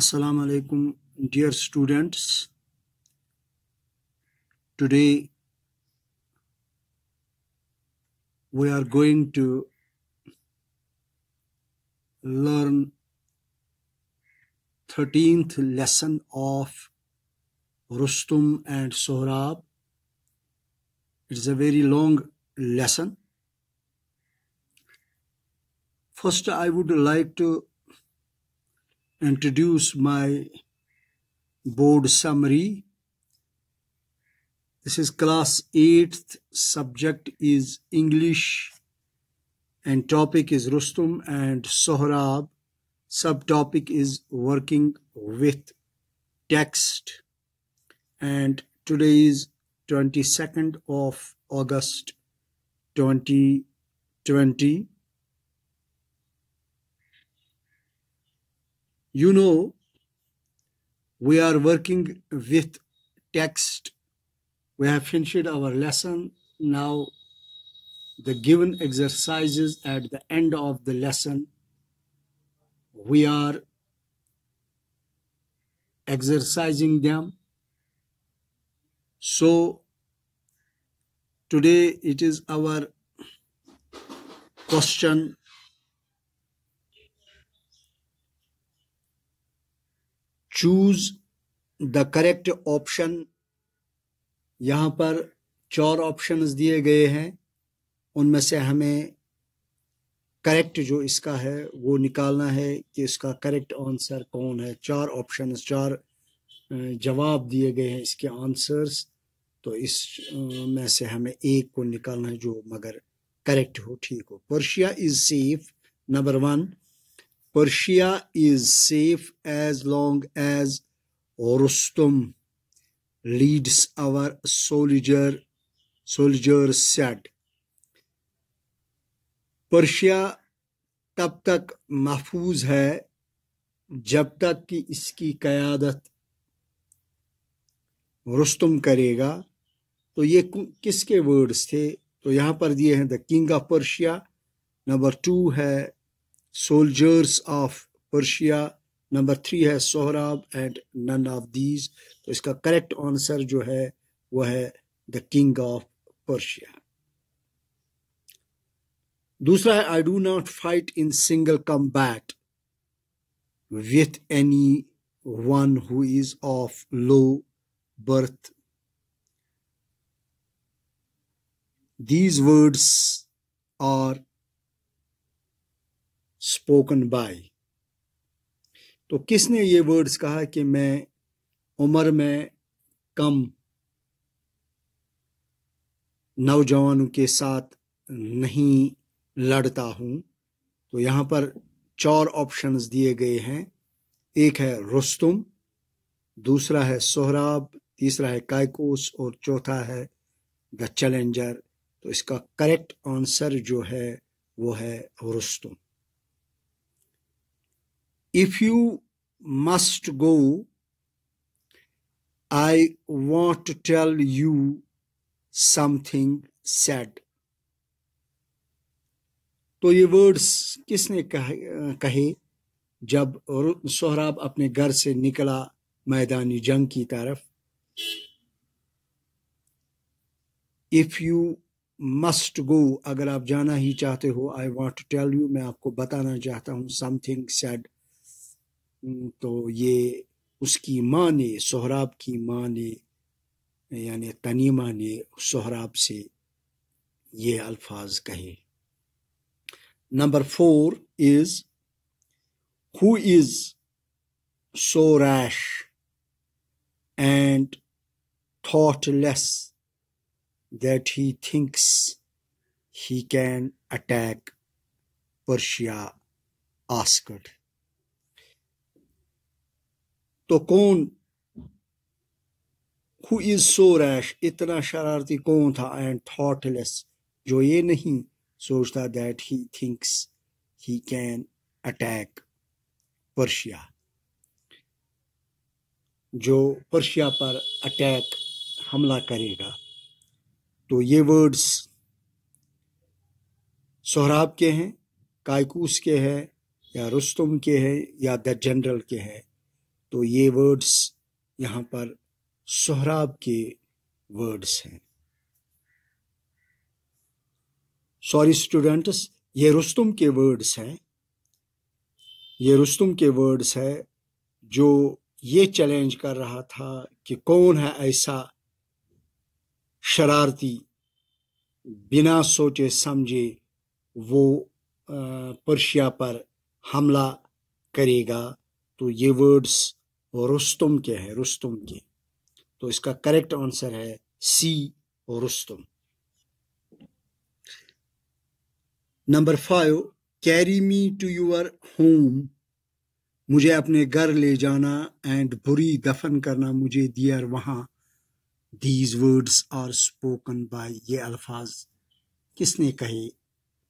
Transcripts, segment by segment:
Assalamu alaikum dear students today we are going to learn 13th lesson of Rustum and Sohrab it's a very long lesson first I would like to introduce my board summary. This is class 8th, subject is English and topic is Rustum and Sohrab. Subtopic is working with text and today is 22nd of August 2020. You know, we are working with text. We have finished our lesson. Now, the given exercises at the end of the lesson, we are exercising them. So, today it is our question choose the correct option यहाँ पर चार options दिए गए हैं उनमें से हमें correct जो इसका है वो निकालना है कि इसका करेक्ट आंसर कौन है चार ऑप्शन चार जवाब दिए गए हैं इसके आंसर्स तो इस में से हमें एक को निकालना है जो मगर करेक्ट हो ठीक हो Persia is safe number one Persia is safe as long as Rustum leads our soldier soldiers said Persia तब तक महफूज है जब तक कि इसकी क़यादत रुस्तुम करेगा तो ये किसके वर्ड्स थे तो यहाँ पर दिए हैं the king of Persia number two है soldiers of Persia number three है Sohrab and none of these तो इसका करेक्ट आंसर जो है वह है द किंग ऑफ पर्शिया दूसरा है I do not fight in single combat with anyone who is of low birth these words are spoken by तो किसने ये वर्ड्स कहा कि मैं उम्र में कम नौजवानों के साथ नहीं लड़ता हूँ तो यहाँ पर चार ऑप्शंस दिए गए हैं एक है रुस्तुम दूसरा है सोहराब तीसरा है कायकोस और चौथा है द चैलेंजर तो इसका करेक्ट आंसर जो है वो है Rustam if you must go, I want to tell you something sad. तो ये वर्ड्स किसने कहे जब सोहराब अपने घर से निकला मैदानी जंग की तरफ इफ यू मस्ट गो अगर आप जाना ही चाहते हो I want to tell you मैं आपको बताना चाहता हूँ समथिंग सेड हम्म, तो ये उसकी माँ ने सहराब की माँ ने यानि तनीमा ने सहराब से ये अल्फाज कहे number four is who is so rash and thoughtless that he thinks he can attack Persia asked तो कौन हु इज सो रैश इतना शरारती कौन था एंड थॉटलेस जो ये नहीं सोचता that he thinks he can attack Persia जो पर्शिया पर अटैक हमला करेगा तो ये वर्ड्स सोहराब के हैं कायकूस के हैं या रुस्तुम के हैं या द जनरल के हैं तो ये वर्ड्स यहाँ पर सोहराब के वर्ड्स हैं सॉरी स्टूडेंट्स ये रुस्तुम के वर्ड्स हैं ये रुस्तुम के वर्ड्स है जो ये चैलेंज कर रहा था कि कौन है ऐसा शरारती बिना सोचे समझे वो पर्शिया पर हमला करेगा तो ये वर्ड्स वो रुस्तुम के हैं रुस्तुम के तो इसका करेक्ट आंसर है C Rustum number five carry me to your home मुझे अपने घर ले जाना एंड बुरी दफन करना मुझे दियर वहां these words are spoken by ये अल्फाज किसने कहे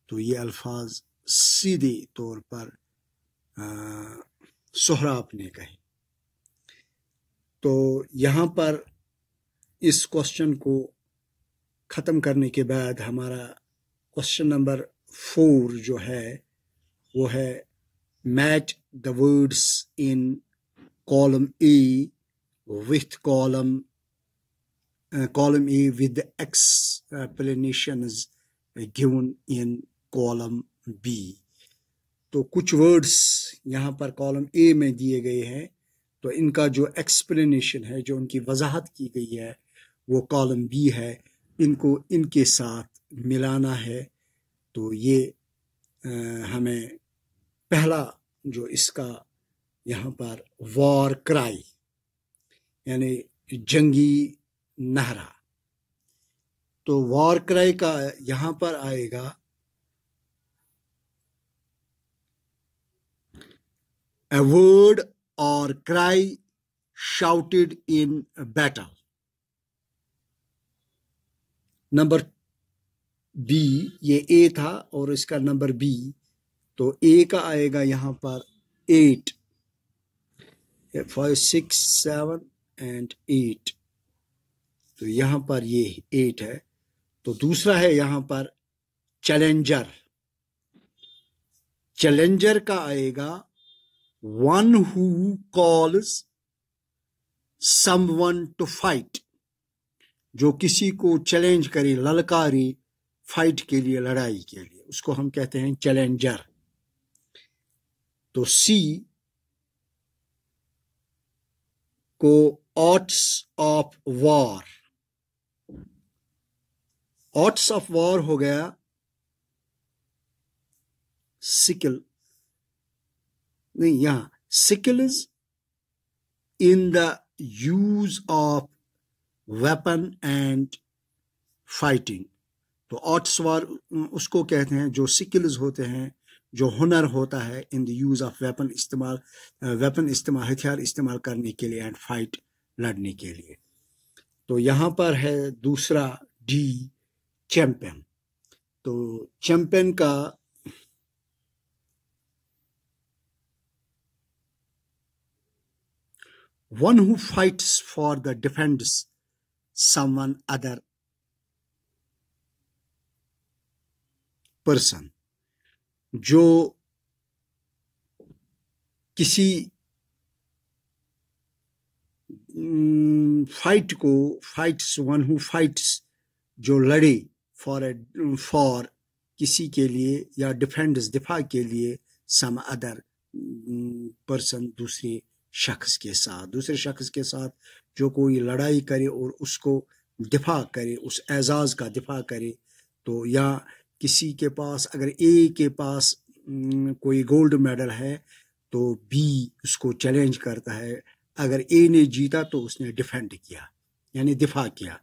तो ये अल्फाज सीधे तौर पर सोहराब ने कहे तो यहाँ पर इस क्वेश्चन को ख़त्म करने के बाद हमारा क्वेश्चन नंबर फोर जो है वो है match the words in column A with column column A with explanation given in column B तो कुछ वर्ड्स यहाँ पर कॉलम ए में दिए गए हैं तो इनका जो एक्सप्लेनेशन है जो उनकी वजाहत की गई है वो कॉलम बी है इनको इनके साथ मिलाना है तो ये आ, हमें पहला जो इसका यहाँ पर वॉर क्राई यानी जंगी नहरा तो वॉर क्राई का यहाँ पर आएगा a word or cry shouted in battle. Number B ये ए था और इसका नंबर बी तो ए का आएगा यहां पर eight five six seven and eight तो यहां पर ये एट है तो दूसरा है यहां पर चैलेंजर चैलेंजर का आएगा one who calls someone to fight जो किसी को चैलेंज करे ललकारी फाइट के लिए लड़ाई के लिए उसको हम कहते हैं चैलेंजर तो सी को arts of war arts of war हो गया सिकल नहीं यहां skills in the use of weapon and fighting तो ऑट्सवार उसको कहते हैं जो सिकल्स होते हैं जो हुनर होता है in the use of weapon इस्तेमाल वेपन इस्तेमाल हथियार इस्तेमाल करने के लिए एंड फाइट लड़ने के लिए तो यहाँ पर है दूसरा डी चैम्पियन तो चैम्पियन का one who fights for the defends someone other person जो किसी फाइट को फाइट्स वन हु फाइट्स जो लड़े फॉर फॉर किसी के लिए या डिफेंड दिफा के लिए सम अदर पर्सन दूसरे शख्स के साथ दूसरे शख्स के साथ जो कोई लड़ाई करे और उसको दिफा करे उस एजाज़ का दिफा करे तो या किसी के पास अगर ए के पास कोई गोल्ड मेडल है तो बी उसको चैलेंज करता है अगर ए ने जीता तो उसने डिफेंड किया यानी दिफा किया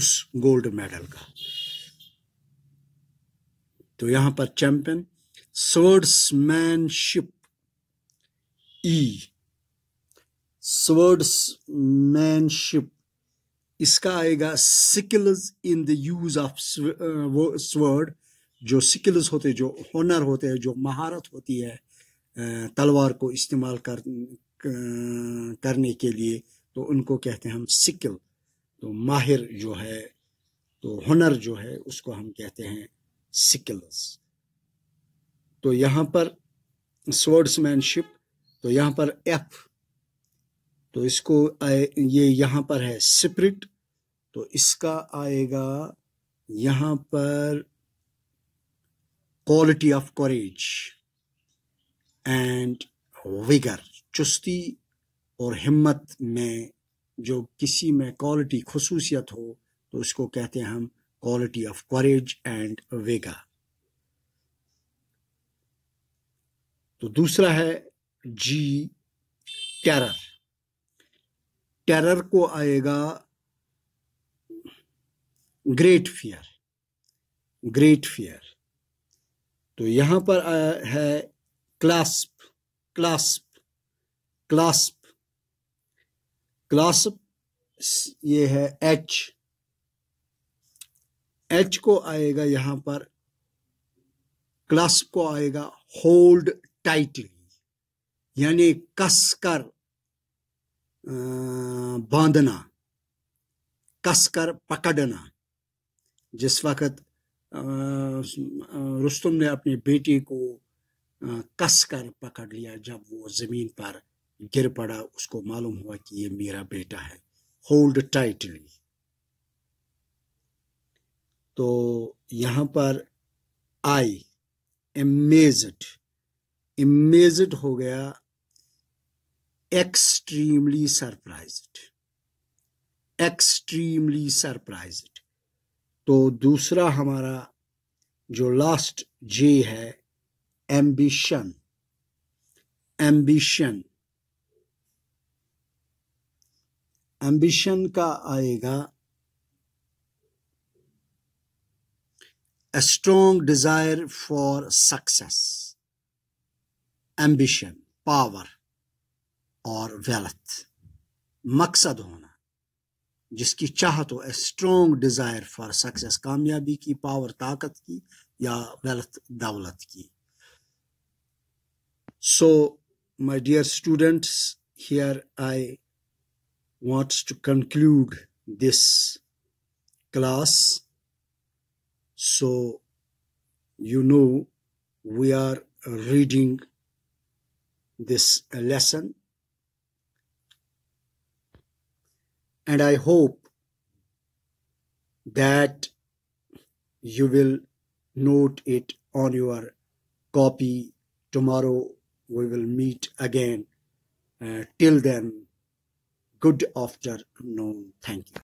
उस गोल्ड मेडल का तो यहां पर चैंपियन स्वर्ड्समैनशिप ई स्वर्ड्समैनशिप इसका आएगा skills in the use of वो स्वर्ड जो सिकल्स होते जो हुनर होते हैं जो महारत होती है uh, तलवार को इस्तेमाल कर uh, करने के लिए तो उनको कहते हैं हम सिकल तो माहिर जो है तो हुनर जो है उसको हम कहते हैं सिकल्स तो यहाँ पर स्वर्ड्समैनशिप तो यहाँ पर एफ तो इसको आए ये यहां पर है स्प्रिट तो इसका आएगा यहां पर quality of courage and vigour चुस्ती और हिम्मत में जो किसी में क्वालिटी खसूसियत हो तो उसको कहते हैं हम quality of courage and vigour तो दूसरा है जी टेरर टेरर को आएगा ग्रेट फियर ग्रेट फियर तो यहां पर है क्लास्प क्लास्प क्लास्प क्लास्प ये है एच एच को आएगा यहां पर क्लास्प को आएगा होल्ड टाइटली यानी कसकर बांधना कसकर पकड़ना जिस वक्त रुस्तम ने अपनी बेटी को कसकर पकड़ लिया जब वो ज़मीन पर गिर पड़ा उसको मालूम हुआ कि ये मेरा बेटा है होल्ड टाइटली तो यहाँ पर आई एमेज इमेजड हो गया extremely surprised extremely surprised तो दूसरा हमारा जो लास्ट जे है एम्बिशन एम्बिशन एम्बिशन का आएगा a strong desire for success, ambition, power. और वेल्थ मकसद होना जिसकी चाहत हो a strong desire for success कामयाबी की पावर ताकत की या वेल्थ दौलत की so my dear students here I wants to conclude this class so you know we are reading this lesson and I hope that you will note it on your copy. Tomorrow we will meet again. Uh, till then, good afternoon. Thank you.